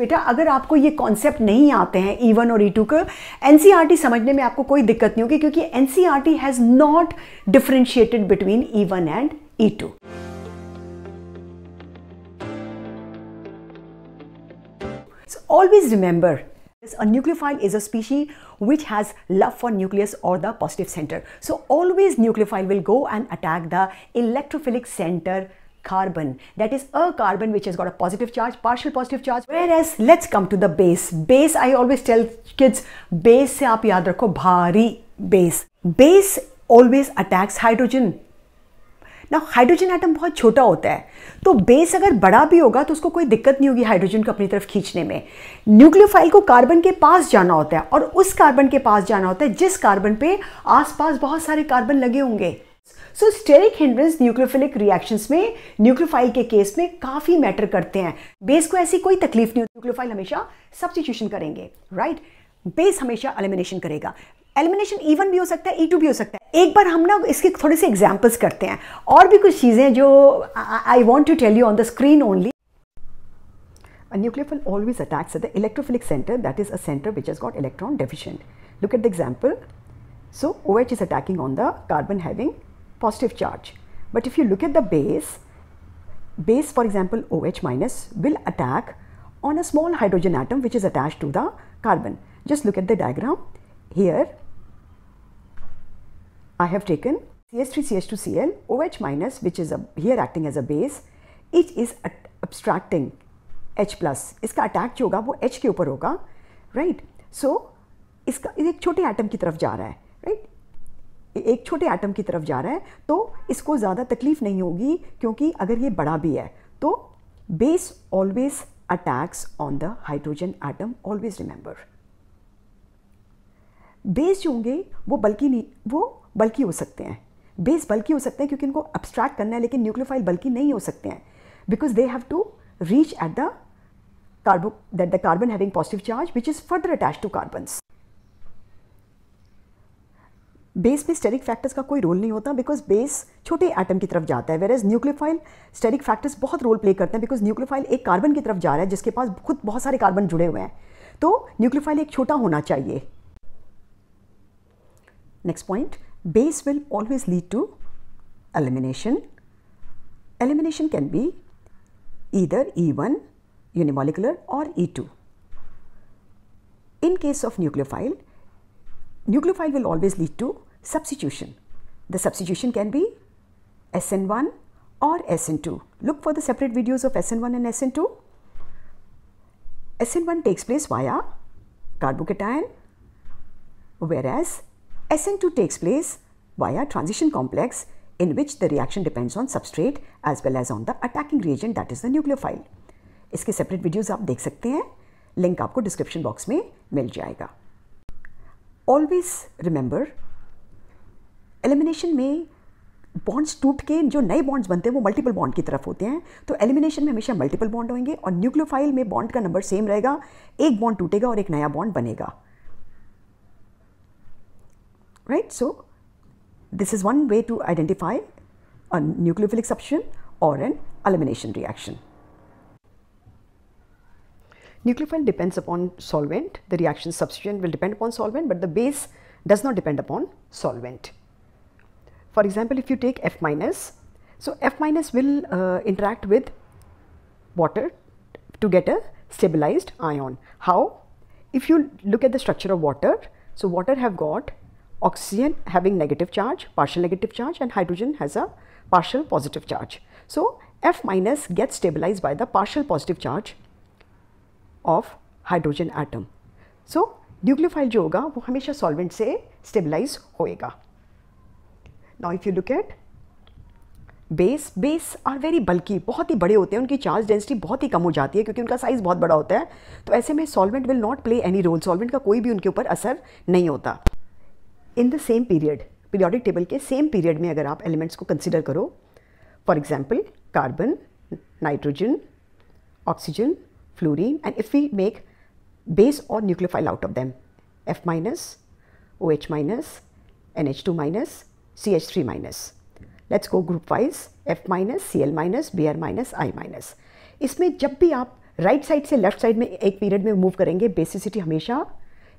बेटा अगर आपको ये कॉन्सेप्ट नहीं आते हैं ई e वन और ई e टू के एन सी आर टी समझने में आपको कोई दिक्कत नहीं होगी क्योंकि N C R T has not differentiated between E one and E two always remember a nucleophile is a species which has love for nucleus और the positive centre so always nucleophile will go and attack the electrophilic centre carbon. That is a carbon which has got a positive charge, partial positive charge. Whereas, let's come to the base. Base, I always tell kids, base se aap yaad rakho bhari base. Base always attacks hydrogen. ना hydrogen atom बहुत छोटा होता है तो base अगर बड़ा भी होगा तो उसको कोई दिक्कत नहीं होगी हाइड्रोजन को अपनी तरफ खींचने में न्यूक्लियोफाइल को कार्बन के पास जाना होता है और उस कार्बन के पास जाना होता है जिस कार्बन पे आसपास बहुत सारे कार्बन लगे होंगे so steric hindrance nucleophilic reactions में न्यूक्लियोफाइल के केस में काफ़ी मैटर करते हैं बेस को ऐसी कोई तकलीफ नहीं होती न्यूक्लियोफाइल हमेशा सब्सटीट्यूशन करेंगे राइट right? बेस हमेशा एलिमिनेशन करेगा एलिमिनेशन ई भी हो सकता है ई e भी हो सकता है एक बार हम ना इसके थोड़े से एग्जाम्पल्स करते हैं और भी कुछ चीज़ें जो I want to tell you on the screen only A nucleophile always attacks at the electrophilic center, that is a center which has got electron deficient. Look at the example. So, OH is attacking on the carbon having positive charge. But if you look at the base, base for example OH minus will attack on a small hydrogen atom which is attached to the carbon. Just look at the diagram. Here I have taken CH3CH2Cl, OH minus which is a, here acting as a base. It is abstracting H plus. इसका attack जो होगा वो H ke upar hoga right? so, इसका एक छोटे atom की तरफ जा रहा है राइट right? एक छोटे एटम की तरफ जा रहा है तो इसको ज़्यादा तकलीफ़ नहीं होगी क्योंकि अगर ये बड़ा भी है तो base always attacks on the hydrogen atom always remember base जो होंगे वो बल्कि नहीं वो बल्कि हो सकते हैं बेस बल्कि हो सकते हैं क्योंकि इनको अब्स्ट्रैक्ट करना है लेकिन न्यूक्लियोफाइल बल्कि नहीं हो सकते हैं because they have to reach at the carbo that the carbon having positive charge which is further attach to carbons base में स्टेरिक फैक्टर्स का कोई रोल नहीं होता बिकॉज बेस छोटे एटम की तरफ जाता है whereas nucleophile steric factors बहुत रोल प्ले करते हैं बिकॉज न्यूक्लियोफाइल एक कार्बन की तरफ जा रहा है जिसके पास खुद बहुत सारे कार्बन जुड़े हुए हैं तो न्यूक्लियोफाइल एक छोटा होना चाहिए next point base will always lead to elimination elimination can be either E one unimolecular और E two in case of nucleophile nucleophile will always lead to substitution. The substitution can be SN1 or SN2. Look for the separate videos of SN1 and SN2. SN1 takes place via carbocation whereas SN2 takes place via transition complex in which the reaction depends on substrate as well as on the attacking reagent that is the nucleophile. इसके separate videos आप देख सकते Link link आपको description box में मिल Always remember. Elimination में bonds टूट के जो नए बॉन्ड्स बनते हैं वो मल्टीपल बॉन्ड की तरफ होते हैं तो एलिमिनेशन में हमेशा मल्टीपल बॉन्ड होंगे और न्यूक्लियोफाइल में बॉन्ड का नंबर सेम रहेगा एक बॉन्ड टूटेगा और एक नया बॉन्ड बनेगा right so this is one way to identify a nucleophilic substitution और an elimination reaction nucleophile depends upon solvent the reaction substitution will depend upon solvent but the base does not depend upon solvent For example, if you take F minus, so F minus will uh, interact with water to get a stabilized ion. How? If you look at the structure of water, so water have got oxygen having negative charge, partial negative charge and hydrogen has a partial positive charge. So F minus gets stabilized by the partial positive charge of hydrogen atom. So nucleophile जो होगा वो हमेशा solvent से stabilise होएगा now if you look at base base are very बल्कि बहुत ही बड़े होते हैं उनकी चार्ज डेंसिटी बहुत ही कम हो जाती है क्योंकि उनका साइज़ बहुत बड़ा होता है तो ऐसे में solvent will not play any role solvent का कोई भी उनके ऊपर असर नहीं होता in the same period periodic table के सेम पीरियड में अगर आप एलिमेंट्स को कंसिडर करो for example carbon nitrogen oxygen fluorine and if we make base और nucleophile out of them F minus O H minus N H two minus CH3 minus. Let's go group wise F minus C L minus B R minus I minus इसमें जब भी आप right side से left side में एक period में move करेंगे basicity हमेशा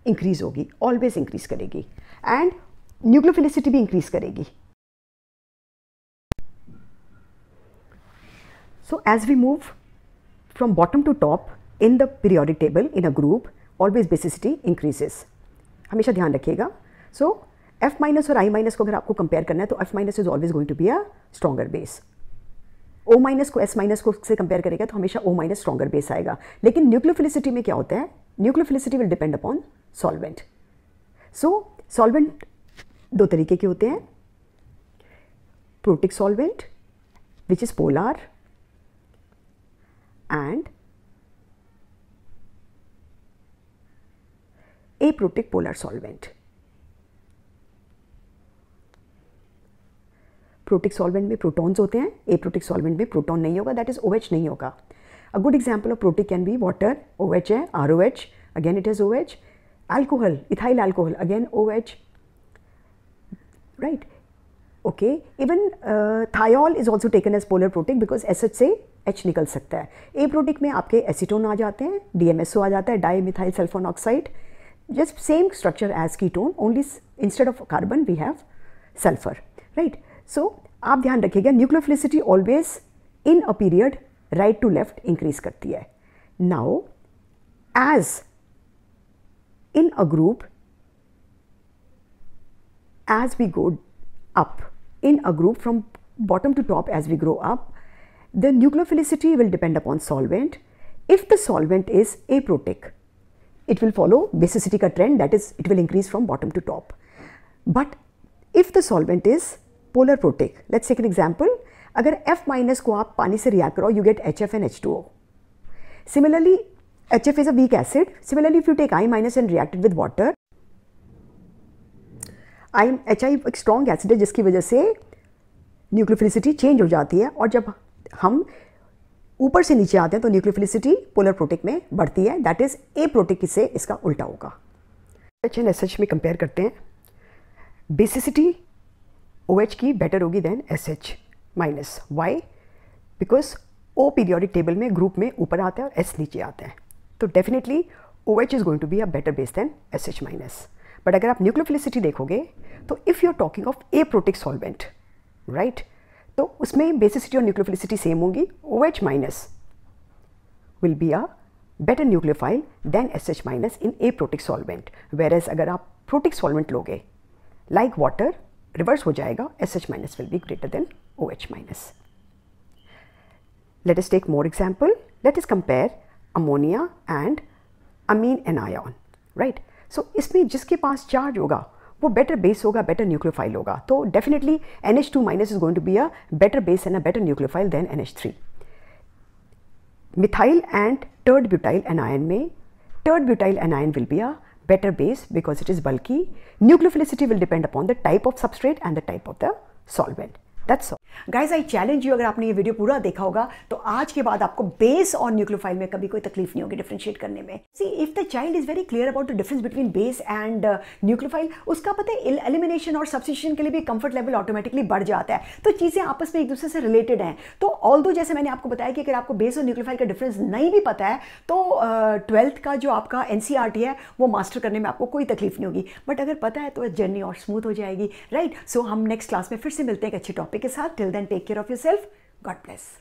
इंक्रीज होगी ऑलवेज इंक्रीज करेगी एंड न्यूक्लियोफिलिसिटी भी इंक्रीज करेगी so as we move from bottom to top in the periodic table in a group always basicity increases हमेशा ध्यान रखिएगा. सो एफ माइनस और आई माइनस को अगर आपको कंपेयर करना है तो F minus is always going to be a stronger base O minus को एस माइनस को से कंपेयर करेगा तो हमेशा ओ माइनस स्ट्रॉगर बेस आएगा लेकिन न्यूक्लियोफिलिसिटी में क्या होता है nucleophilicity will depend upon solvent so solvent दो तरीके के होते हैं protic solvent which is polar aprotic polar solvent protic solvent में प्रोटॉन्स होते हैं ए प्रोटिक सॉल्वेंट में प्रोटॉन नहीं होगा दैट इज ओ नहीं होगा a good example of protic can be water O H है R O H again it is O H ethyl alcohol again again OH right okay even uh, thiol is also taken as polar protic because acid से H निकल सकता है ए protic में आपके acetone आ जाते हैं DMSO आ जाता है dimethyl sulphone oxide just same structure as ketone only instead of carbon we have sulphur right so आप ध्यान रखिएगा nucleophilicity always in a period right to left increase करती है now as in a group as we go up in a group from bottom to top as we grow up the nucleophilicity will depend upon solvent if the solvent is aprotic it will follow basicity का trend that is it will increase from bottom to top but if the solvent is polar protic let's take an example अगर F minus को आप पानी से react करो you get H F N H two O similarly H F is a weak acid similarly if you take I minus and reacted with water I H I एक strong acid है जिसकी वजह से nucleophilicity change हो जाती है और जब हम ऊपर से नीचे आते हैं तो न्यूक्लियोफिलिसिटी पोलर प्रोटिक में बढ़ती है दैट इज ए प्रोटिक से इसका उल्टा होगा एच एन एस एच में कंपेयर करते हैं बेसिसिटी एच की बेटर होगी than S H minus why because O periodic table में ग्रुप में ऊपर आता है और एस नीचे आता है तो definitely O H is going to be a better base than S H minus but अगर आप न्यूक्लियोफिलिसिटी देखोगे तो if you are talking of aprotic solvent right तो उसमें बेसिसिटी और न्यूक्लियोफिलिसिटी सेम होगी O H minus will be a better nucleophile than S H minus in aprotic solvent whereas अगर आप protic solvent लोगे like water reverse हो जाएगा S H minus will be greater than O H minus let us take more example let us compare ammonia and amine anion right so इसमें जिसके पास charge होगा वो बेटर बेस होगा better nucleophile होगा तो definitely N H two minus is going to be a better base and a better nucleophile than N H three methyl and tert butyl anion में tert butyl anion will be a better base because it is bulky. Nucleophilicity will depend upon the type of substrate and the type of the solvent. That's guys I challenge you अगर आपने ये video पूरा देखा होगा तो आज के बाद आपको बेस और न्यूक्लोफाइल में कभी कोई तकलीफ नहीं होगी डिफ्रेंशिएट करने में see if the child is very clear about the difference between base and nucleophile उसका पता है एलिमिनेशन और सब्सिशन के लिए भी कंफर्ट लेवल ऑटोमेटिकली बढ़ जाता है तो चीज़ें आपस में एक दूसरे से रिलेटेड हैं तो ऑल दो जैसे मैंने आपको बताया कि अगर आपको बेस और न्यूक्लोफाइल का डिफरेंस नहीं भी पता है तो ट्वेल्थ uh, का जो आपका एनसीआरटी e है वो मास्टर करने में आपको कोई तकलीफ नहीं होगी बट अगर पता है तो जर्नी और स्मूथ हो जाएगी राइट right? सो so, हम नेक्स्ट क्लास में फिर से मिलते हैं एक अच्छे टॉपिक के साथ till then take care of yourself God bless